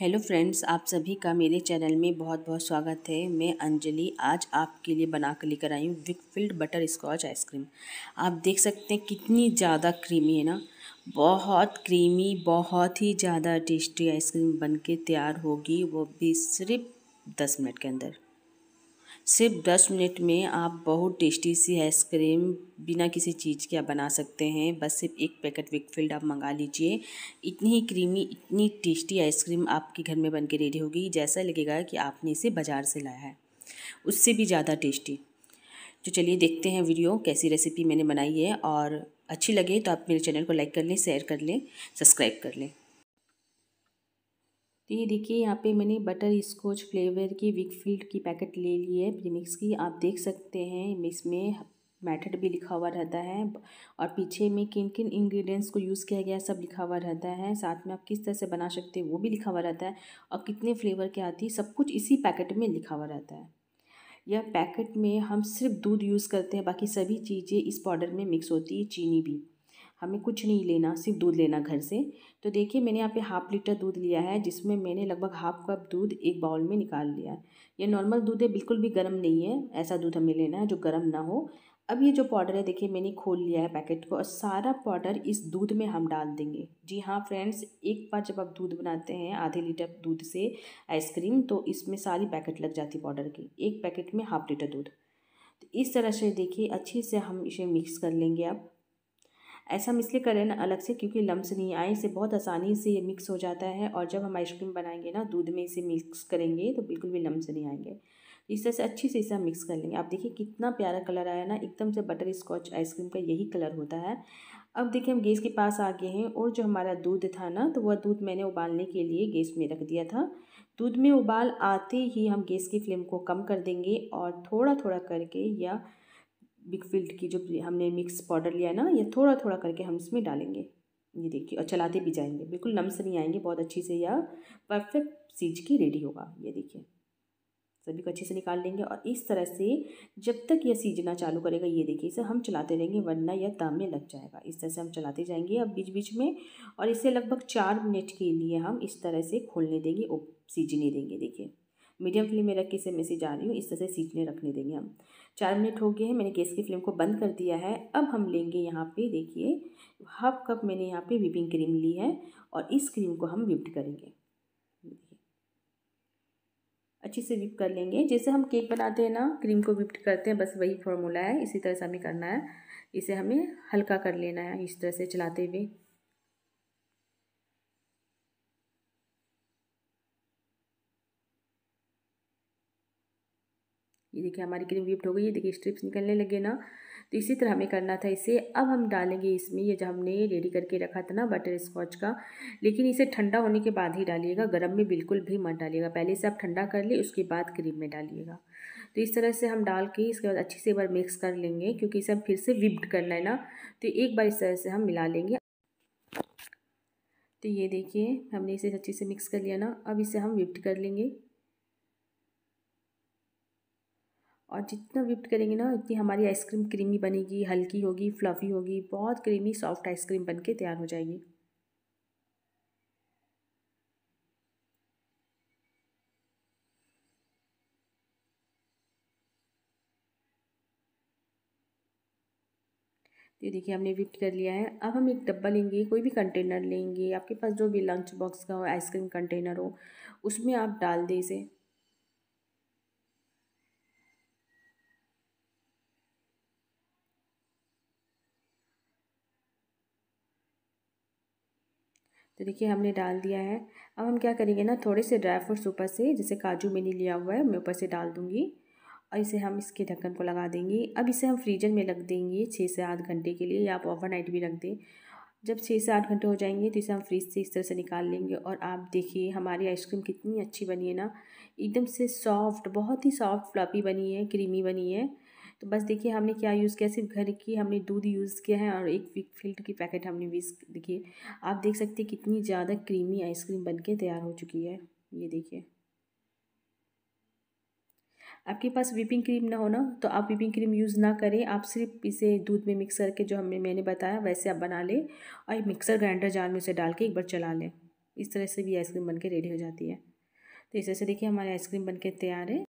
hello friends आप सभी का मेरे चैनल में बहुत बहुत स्वागत है मैं अंजलि आज आपके लिए बना कर लेकर आई हूँ विकफील्ड बटर स्कॉच आइसक्रीम आप देख सकते हैं कितनी ज़्यादा क्रीमी है ना बहुत क्रीमी बहुत ही ज़्यादा टेस्टी आइसक्रीम बन के तैयार होगी वो भी सिर्फ दस मिनट के अंदर सिर्फ दस मिनट में आप बहुत टेस्टी सी आइसक्रीम बिना किसी चीज़ के आप बना सकते हैं बस सिर्फ एक पैकेट विकफील्ड आप मंगा लीजिए इतनी ही क्रीमी इतनी टेस्टी आइसक्रीम आपके घर में बन के रेडी होगी जैसा लगेगा कि आपने इसे बाज़ार से लाया है उससे भी ज़्यादा टेस्टी तो चलिए देखते हैं वीडियो कैसी रेसिपी मैंने बनाई है और अच्छी लगे तो आप मेरे चैनल को लाइक कर लें शेयर कर लें सब्सक्राइब कर लें तो ये देखिए यहाँ पे मैंने बटर स्कॉच फ्लेवर की विकफील्ड की पैकेट ले ली है प्रीमिक्स की आप देख सकते हैं इसमें मैथड भी लिखा हुआ रहता है और पीछे में किन किन इंग्रेडिएंट्स को यूज़ किया गया सब लिखा हुआ रहता है साथ में आप किस तरह से बना सकते हैं वो भी लिखा हुआ रहता है और कितने फ्लेवर के आती है सब कुछ इसी पैकेट में लिखा हुआ रहता है यह पैकेट में हम सिर्फ दूध यूज़ करते हैं बाकी सभी चीज़ें इस पाउडर में मिक्स होती है चीनी भी हमें कुछ नहीं लेना सिर्फ दूध लेना घर से तो देखिए मैंने यहाँ पे हाफ़ लीटर दूध लिया है जिसमें मैंने लगभग हाफ कप दूध एक बाउल में निकाल लिया है ये नॉर्मल दूध है बिल्कुल भी गर्म नहीं है ऐसा दूध हमें लेना है जो गर्म ना हो अब ये जो पाउडर है देखिए मैंने खोल लिया है पैकेट को और सारा पाउडर इस दूध में हम डाल देंगे जी हाँ फ्रेंड्स एक बार जब आप दूध बनाते हैं आधे लीटर दूध से आइसक्रीम तो इसमें सारी पैकेट लग जाती पाउडर की एक पैकेट में हाफ लीटर दूध तो इस तरह से देखिए अच्छे से हम इसे मिक्स कर लेंगे अब ऐसा हम इसलिए कर रहे हैं ना अलग से क्योंकि लम्स नहीं आए इसे बहुत आसानी से ये मिक्स हो जाता है और जब हम आइसक्रीम बनाएंगे ना दूध में इसे मिक्स करेंगे तो बिल्कुल भी लम्स नहीं आएंगे इस तरह से अच्छे से इसे हम मिक्स कर लेंगे आप देखिए कितना प्यारा कलर आया ना एकदम से बटर स्कॉच आइसक्रीम का यही कलर होता है अब देखिए हम गैस के पास आ गए हैं और जो हमारा दूध था ना तो वह दूध मैंने उबालने के लिए गैस में रख दिया था दूध में उबाल आते ही हम गैस की फ्लेम को कम कर देंगे और थोड़ा थोड़ा करके या बिग फील्ड की जो हमने मिक्स पाउडर लिया है ना ये थोड़ा थोड़ा करके हम इसमें डालेंगे ये देखिए और चलाते भी जाएंगे बिल्कुल लम्स नहीं आएंगे बहुत अच्छी से यह परफेक्ट सीज के रेडी होगा ये देखिए सभी को अच्छे से निकाल लेंगे और इस तरह से जब तक यह सीजना चालू करेगा ये देखिए इसे हम चलाते रहेंगे वरना यह में लग जाएगा इस तरह से हम चलाते जाएंगे अब बीच बीच में और इसे लगभग चार मिनट के लिए हम इस तरह से खोलने देंगे सीजने देंगे देखिए मीडियम फ्लेम में रख के इसे मैं से जा रही हूँ इस तरह से सीखने रखने देंगे हम चार मिनट हो गए हैं मैंने गैस की फ्लेम को बंद कर दिया है अब हम लेंगे यहाँ पे देखिए हाफ कप मैंने यहाँ पे विपिंग क्रीम ली है और इस क्रीम को हम विप्ड करेंगे अच्छे से विप कर लेंगे जैसे हम केक बनाते हैं ना क्रीम को विप्ड करते हैं बस वही फॉर्मूला है इसी तरह से हमें करना है इसे हमें हल्का कर लेना है इस तरह से चलाते हुए ये देखिए हमारी क्रीम विप्ट हो गई है देखिए स्ट्रिप्स निकलने लगे ना तो इसी तरह हमें करना था इसे अब हम डालेंगे इसमें ये जो हमने रेडी करके रखा था ना बटर स्कॉच का लेकिन इसे ठंडा होने के बाद ही डालिएगा गर्म में बिल्कुल भी मत डालिएगा पहले से आप ठंडा कर ले उसके बाद क्रीम में डालिएगा तो इस तरह से हम डाल के इसके बाद अच्छे से एक बार मिक्स कर लेंगे क्योंकि इसे हम फिर से विप्ड करना है ना तो एक बार इस तरह से हम मिला लेंगे तो ये देखिए हमने इसे अच्छे से मिक्स कर लिया ना अब इसे हम विप्ट कर लेंगे और जितना विप्ड करेंगे ना उतनी हमारी आइसक्रीम क्रीमी बनेगी हल्की होगी फ्लफ़ी होगी बहुत क्रीमी सॉफ्ट आइसक्रीम बन के तैयार हो जाएगी ये देखिए हमने विप्ट कर लिया है अब हम एक डब्बा लेंगे कोई भी कंटेनर लेंगे आपके पास जो भी लंच बॉक्स का हो आइसक्रीम कंटेनर हो उसमें आप डाल दें इसे तो देखिए हमने डाल दिया है अब हम क्या करेंगे ना थोड़े से ड्राई फ्रूट्स ऊपर से जैसे काजू मैंने लिया हुआ है मैं ऊपर से डाल दूँगी और इसे हम इसके ढक्कन को लगा देंगे अब इसे हम फ्रीजर में रख देंगे छः से आठ घंटे के लिए या आप ओवरनाइट भी रख दें जब छः से आठ घंटे हो जाएंगे तो इसे हम फ्रीज से इस तरह से निकाल लेंगे और आप देखिए हमारी आइसक्रीम कितनी अच्छी बनी है ना एकदम से सॉफ्ट बहुत ही सॉफ्ट फ्लफी बनी है क्रीमी बनी है तो बस देखिए हमने क्या यूज़ किया सिर्फ घर की हमने दूध यूज़ किया है और एक विक फील्ड की पैकेट हमने भी देखिए आप देख सकते हैं कितनी ज़्यादा क्रीमी आइसक्रीम बन के तैयार हो चुकी है ये देखिए आपके पास विपिंग क्रीम ना हो ना तो आप विपिंग क्रीम यूज़ ना करें आप सिर्फ इसे दूध में मिक्स करके जो हमने मैंने बताया वैसे आप बना लें और एक मिक्सर ग्राइंडर जार में उसे डाल के एक बार चला लें इस तरह से भी आइसक्रीम बन के रेडी हो जाती है तो इस तरह से देखिए हमारी आइसक्रीम बन के तैयार है